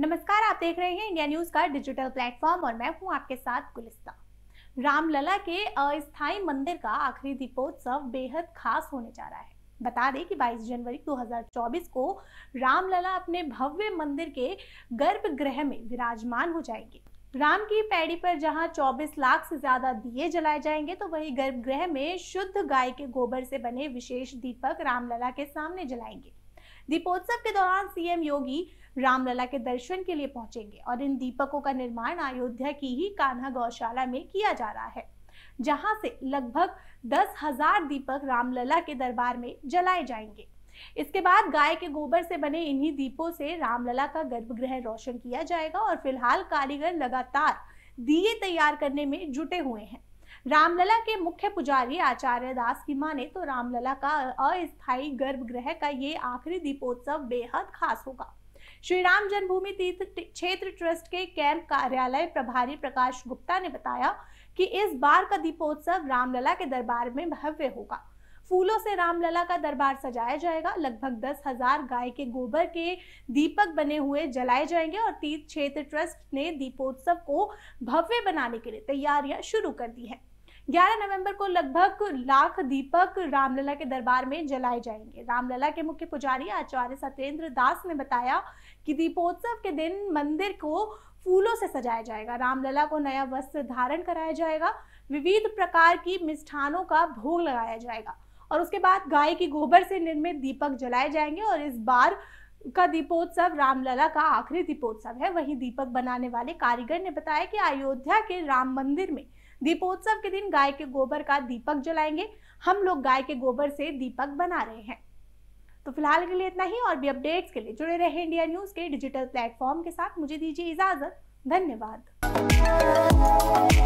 नमस्कार आप देख रहे हैं इंडिया न्यूज का डिजिटल प्लेटफॉर्म और मैं हूं आपके साथ गुलिस्ता रामलला के अस्थायी मंदिर का आखिरी दीपोत्सव बेहद खास होने जा रहा है बता दें कि 22 जनवरी 2024 को रामलला अपने भव्य मंदिर के गर्भगृह में विराजमान हो जाएंगे राम की पैड़ी पर जहां 24 लाख से ज्यादा दिए जलाए जाएंगे तो वहीं गर्भगृह में शुद्ध गाय के गोबर से बने विशेष दीपक रामलला के सामने जलाएंगे दीपोत्सव के दौरान सीएम योगी रामलला के दर्शन के लिए पहुंचेंगे और इन दीपकों का निर्माण अयोध्या की ही कान्हा गौशाला में किया जा रहा है जहां से लगभग दस हजार दीपक रामलला के दरबार में जलाए जाएंगे इसके बाद गाय के गोबर से बने इन्हीं दीपों से रामलला का गर्भगृह रोशन किया जाएगा और फिलहाल कारीगर लगातार दिए तैयार करने में जुटे हुए हैं रामलला के मुख्य पुजारी आचार्य दास की माने तो रामलला का अस्थायी गर्भगृह का ये आखिरी दीपोत्सव बेहद खास होगा श्री राम जन्मभूमि तीर्थ क्षेत्र ट्रस्ट के कैंप कार्यालय प्रभारी प्रकाश गुप्ता ने बताया कि इस बार का दीपोत्सव रामलला के दरबार में भव्य होगा फूलों से रामलला का दरबार सजाया जाएगा लगभग दस हजार गाय के गोबर के दीपक बने हुए जलाए जाएंगे और तीर्थ क्षेत्र ट्रस्ट ने दीपोत्सव को भव्य बनाने के लिए तैयारियां शुरू कर दी है 11 नवंबर को लगभग लाख दीपक रामलला के दरबार में जलाए जाएंगे रामलला के मुख्य पुजारी आचार्य सत्येंद्र दास ने बताया कि दीपोत्सव के दिन मंदिर को फूलों से सजाया जाएगा रामलला को नया वस्त्र धारण कराया जाएगा विविध प्रकार की मिष्ठानों का भोग लगाया जाएगा और उसके बाद गाय के गोबर से निर्मित दीपक जलाए जाएंगे और इस बार का दीपोत्सव रामलला का आखिरी दीपोत्सव है वहीं दीपक बनाने वाले कारीगर ने बताया कि अयोध्या के राम मंदिर में दीपोत्सव के दिन गाय के गोबर का दीपक जलाएंगे हम लोग गाय के गोबर से दीपक बना रहे हैं तो फिलहाल के लिए इतना ही और भी अपडेट्स के लिए जुड़े रहे इंडिया न्यूज के डिजिटल प्लेटफॉर्म के साथ मुझे दीजिए इजाजत धन्यवाद